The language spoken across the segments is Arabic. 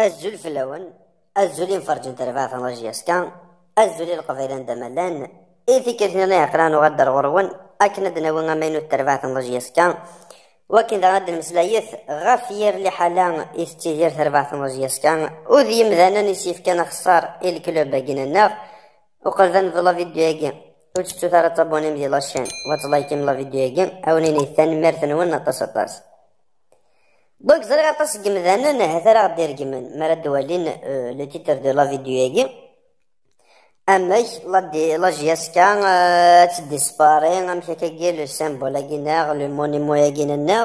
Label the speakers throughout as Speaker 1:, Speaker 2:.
Speaker 1: الزول في اللون الزول ينفرج انت رفافا فنرجي اسكان الزول القفيل عند ملان إيثي كثيرنا أقران وغدر غرون أكند دناوين مينو الترفافا فنرجي اسكان وكن غد المسلايث غفير لحالا إستيجير ترفافا فنرجي اسكان وذي مذانا نسيف كان خسار الكلوب باقينا النار وقد ذا نظل فيديو يجي وشتو ثلاثة تابوني ديال لاشين واتلايكي ملا فيديو يجي أو نيني ثاني مرثن ونطس طاس دونك ẓriɣ aṭas n yimdanen ahat ara ɣ-d-iregmen mi ara d-walin le titre de la vidéo-agi amek la GSK ad tt-dispari amek akkagi le symbole-agi neɣ le monument-agi neɣ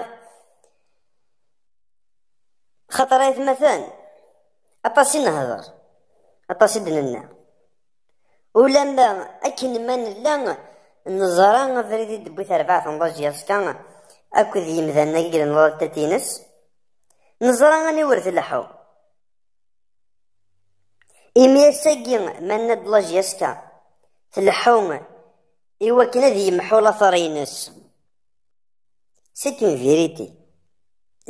Speaker 1: خاطر aytmaten aṭas i nehder aṭas i d-nenna ulamma akken ma nella neẓra abrid i d-tewwi terbaɛt n la GSK akked yimdanen-agi n latat-ines نظرا غني ورث لحو إمي ساقين من ندلج يسكا تلحو إيوا كنا ذي محو لثرينس ستون فيريتي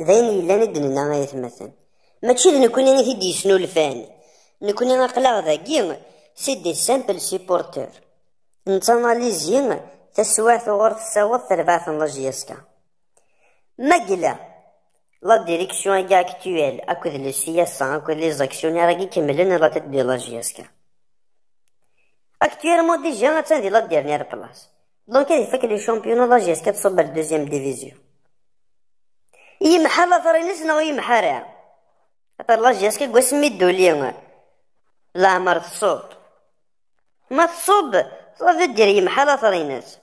Speaker 1: ذين إلا ندن لنا غايث مثلا ما تشيد نكون أنا هدي شنو الفان نكون أنا قلاغ ذا قيم سي دي سامبل سيبورتور نتاناليزيين تسواث غرث سواث ثلاثة نلج يسكا ما قلاه La direksyon aktuel akked l-siyasa akked l-izaksjonar ad ikemmlen la tedbilaġijaska. Actuellement déjà atteint de la dernière place. Donc il fait que les championnats de la GSK sont la deuxième division. يمحى ظفرينس نو يمحى هذا لا جيسك قسمي الدولي لا مر تصوب ما تصوب صافي دير يمحى ظفرينس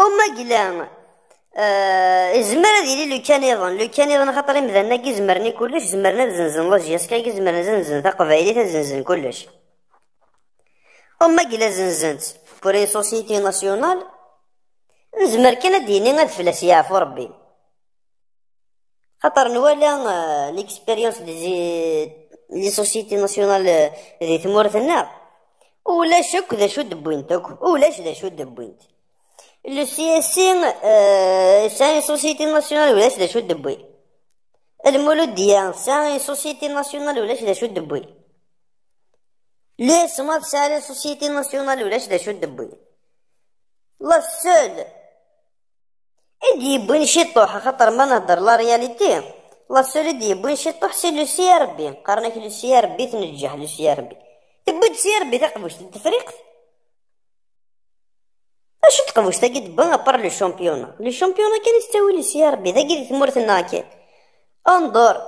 Speaker 1: وما قلان يزمر آه، هذا يلي لو كان ايضا لو كان ايضا خاطر مذنا كي زمرني كلش زمرنا زنزن لاجياس كي زمرنا زنزن تقبايلي زنزن كلش وما كلا زنزنت بور اون سوسيتي ناسيونال نزمر كان ديني غاد فلاس يعفو ربي خاطر نوالا ليكسبيريونس دي لي سوسيتي ناسيونال لي ثمورتنا ولاش هك ذا شو دبوينت ولاش ذا شو دبوينت لو سي اس سي سان سوسيتي ناسيونال ولاش شدا شو دبوي المولود ديال سان سوسيتي ناسيونال ولاش شدا شو دبوي لي سمات سان سوسيتي ناسيونال ولاش شدا شو دبوي لا سول ادي بن شي طوح خاطر ما نهضر لا رياليتي لا سول ادي بن شي طوح سي لو سي ربي قرنك لو سي ربي تنجح لو سي ربي تبد سي ربي تقبش تفريقت اش تقبوش قد دبا ابار لو شامبيونا لو شامبيونا كان يستوي لي يا ربي ذاك اللي تمرت كي انظر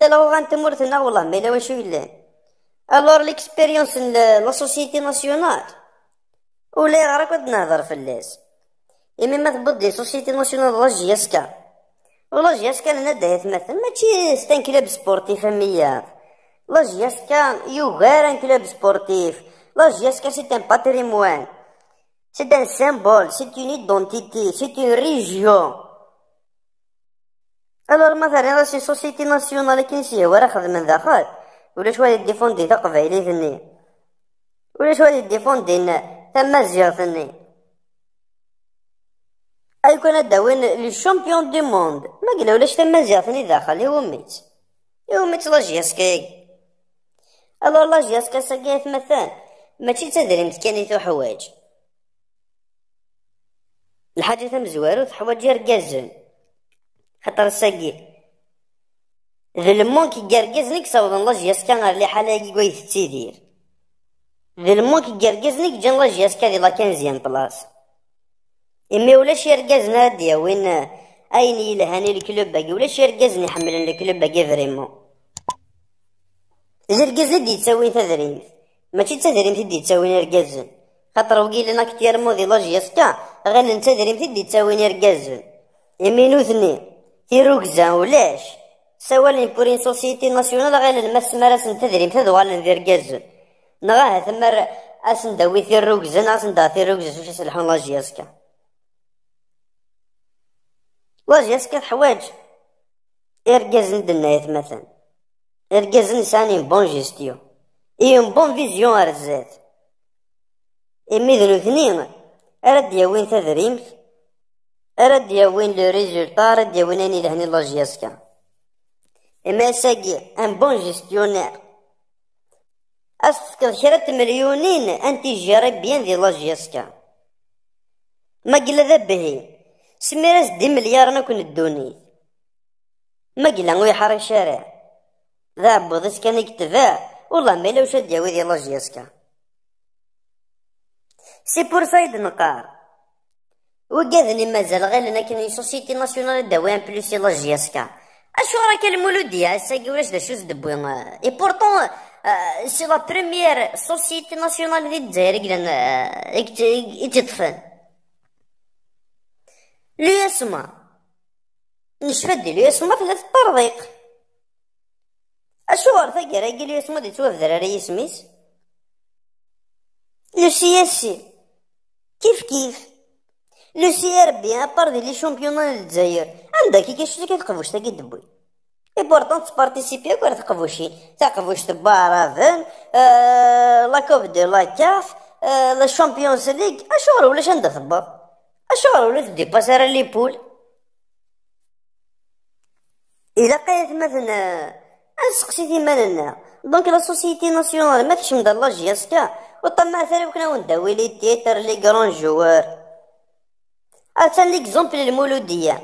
Speaker 1: تا لو غان تمورتنا والله ما لا واش ولا الور ليكسبيريونس لا سوسيتي ناسيونال ولا راك قد نهضر الناس إما ما تبد لي سوسيتي ناسيونال لا جياسكا ولا جياسكا لنا داهية مثلا ماشي ستان كلاب سبورتيف أميات لا جياسكا يوغار ان كلاب سبورتيف لا جياسكا سي ان باتريموان C'est un symbole, c'est une identité, c'est une région. الور مثلا راه سي سوسيتي ناسيونال كنسية وراه خدم داخل ولا شوية ديفوندي قبايلي ثني ولا شوية ديفوندي تما زيار ثني اي كون وين لي شامبيون دي موند ما قلا ولاش تما زيار ثني داخل هو ميت هو ميت لا جياسكي الور لا جياسكا ساكي مثلا ماشي تدريمت كان يتو حوايج الحاجة تم زوارو جير يرقزن خاطر الساقي ذي المونك يرقزنك صوت الله جياس كان غير لي قوي كويس ذي المونك المونك يرقزنك جن الله جياس كادي لا كنزيان بلاص إمي ولاش يرقزنا هادية وين أين يلهاني الكلوب باقي ولاش يرقزني يحملن الكلوب باقي فريمون زرقزن دي تساوين تدريمت ماشي تدريمت تدي تساوين يرقزن خاطر وقيل لنا كتير موضي لا جياس غير انت ديري مثل اللي تاوين يرقاز يمينو ثني يروكزا ولاش سوا بورين سوسيتي ناسيونال غير نمس مارس انت ديري مثل دوال ندير رقاز نغاها ثم اسن داوي في روكزا اسن دا في الروكزا شو شاس الحون لاجي اسكا لاجي اسكا حوايج ارقاز ندنا مثلا ارقاز نساني بون جيستيو اي بون فيزيون ارزات اي ميدنو ثنين أرد يوين تذريم أرد يوين لو ريزولتا أرد يوين أني لهني لاجياسكا إما ساقي أن بون جيستيونير أسكر شرات مليونين أنتي جاري بيان دي لاجياسكا ما ذا ذبه سميرس دي مليار نكون الدوني ما قيلا نوي حرق شارع ذا بوضيسكا نكتفاه والله ما لو شد يوين دي لاجياسكا سي بور نقار يدنقار لي مازال غير لنا كاين سوسيتي ناسيونال دواء بلوس لا جي اس كا اشو راك المولود يا ساكي ولاش دا شو زدبوين اي بورتون سي لا بريمير سوسيتي ناسيونال دي الجزائر كلان يتطفن لي اسما نشفد لي اسما ثلاث طرضيق اشو ثقرا قال لي اسما دي توفر على يسميس لو سياسي كيف كيف لو سي ار بي ابار دي لي شامبيونا للجزائر عندها كي كيشتي كتقبوش تاكي دبوي اي بورتون تبارتيسيبي كور تقبوشين تقبوش تبارافن آه لا كوب دو لا كاف لا شامبيونز ليغ اشهر ولا شندا ثباب اشهر ولا تدي باسير لي بول الا إيه قايت مثلا آه، نسقسي تيماننا دونك لا سوسيتي ناسيونال ما فيش الله جياسكا وطمع ثاني وكنا ونداوي لي تيتر لي كرون جوار اتان ليكزومبل المولودية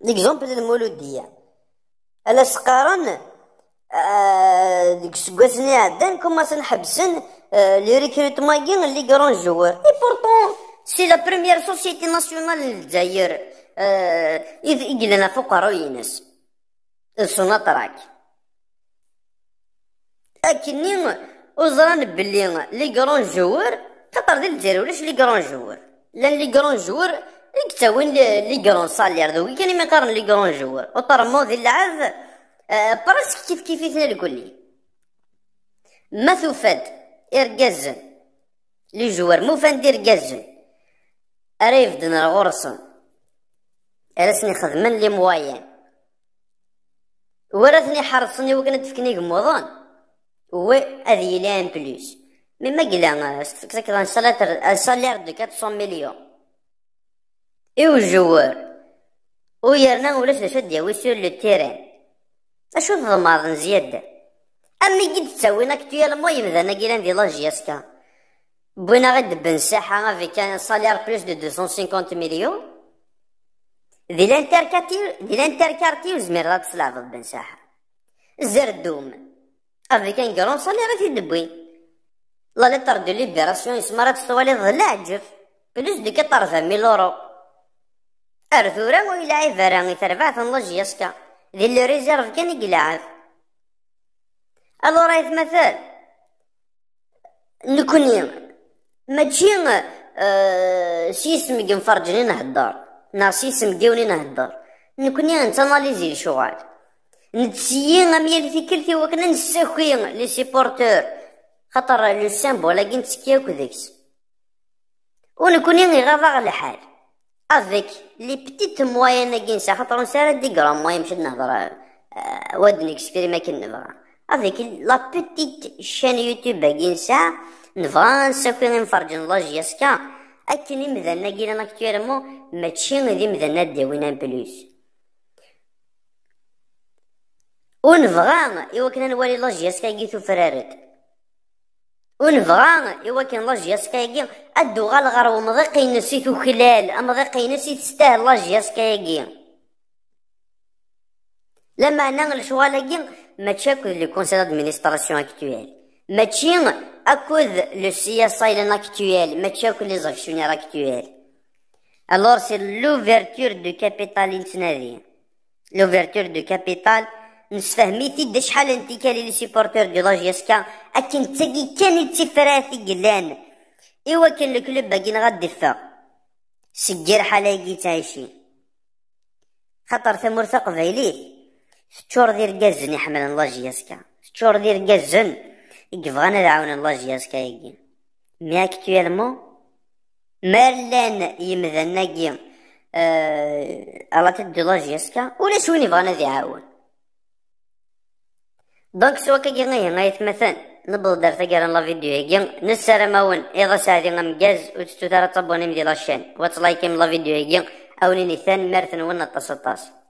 Speaker 1: ليكزومبل المولودية الا سقارن آه، ديك سكواسني عدان كما سنحبسن آه، لي ريكروتمون كين لي كرون جوار اي بورتون سي لا بروميير سوسيتي ناسيونال للجزائر إذ إجلنا فقراء ينس سنطراك اكني وزران بلي لي كرون جوار خاطر ديال الجزائر ولاش لي كرون جوار لان لي كرون جوار يكتاوين لي كرون سالير دوكي كاني ما قارن لي كرون جوار وطرمو ديال العاد كيف كيف كيف الكلي ما تفاد ارجازن لي جوار مو فان دير جازن اريف دنا غرسن ارسني خدمن لي موايان ورثني حرصني وكنت فكني قموضان و هذه يلي ان بلوس ما قلا استكتك ان سالير دو 400 مليون اي الجوار يرنا ولاش نشد يا سور لو تيران اشو تضمر زيادة امي قد تسوي تساوينا يا المهم ذا انا قلا دي لاجياسكا بوينا غد بن ساحة كان ان سالير بلوس دو 250 مليون ذي لانتركاتيو ذي لانتركارتيو زمير ضد بن بنساحة زر الدوم افي كان كرون صالي راه تيدبوي لا ليتر دو ليبيراسيون يسمى راه تصوالي ظل عجف بلوس ديك طرفة ميلورو ارثورا ويلعب راه يتربع تنضج يسكا دي لو ريزيرف كان يقلعب الو راه مثال نكوني ماشي أه... سيسمي مفرجني نهدر نارسيس مديوني نهدر نكوني نتاناليزي الشغل نتسيي غام يال تيكلتي وكنا نساكي لي سيبورتور خاطر لو سامبول ولكن تسكي وكو ذيكس ونكوني غيغاضا الحال افيك لي بتيت موايان كينسا خاطر نسالا دي غرام موايان مشد نهضر واد نكسبيري ما كنبغا افيك لا بتيت شان يوتيوب كينسا نبغا نساكي نفرج لاجياسكا أكن مذنة جينا نكتير مو ما تشين ذي مذنة دي وينان بلوس ونفغا إيوا كنا نوالي لاجياس كاي جيتو فرارد ونفغا إيوا كان لاجياس كاي جي أدو غالغر ومضيقي نسيتو خلال أمضيقي نسيت ستاهل لاجياس كاي جي لما نغل شوالا جي ما تشاكو لي كونسيل ادمينستراسيون اكتويل ما تشين اكوذ لو CSA de اكتويل ما تشاوك لي actions actuelles. الور c'est l'ouverture دو capital intnadi. L'ouverture دو كابيتال نسفهميتي دا شحال انتي كالي لي سيبورتور دو لاجيسكا يسكا اكن تسقي كاني تفراثي قلان ايوا كان الكلوب باقي غادي فا سجير كي تعيشي خاطر ثمور ثقبيليت ستشور دير قزن يحملن لاجيسكا يسكا ستشور دير قزن يقفغان العون الله جياس كايجي مي اكتويلمو مالان يمذن ناكي آه، الله تدي الله جياسكا ولا شوني بغانا ذي عاون دونك سوا كي غي غي مثلا نبض دار تاكار لا فيديو هيك نسال ماون اذا سادي غا مجاز و تابوني مدي لاشين و من لا فيديو هيك او نيني ثان مارثن و نطاس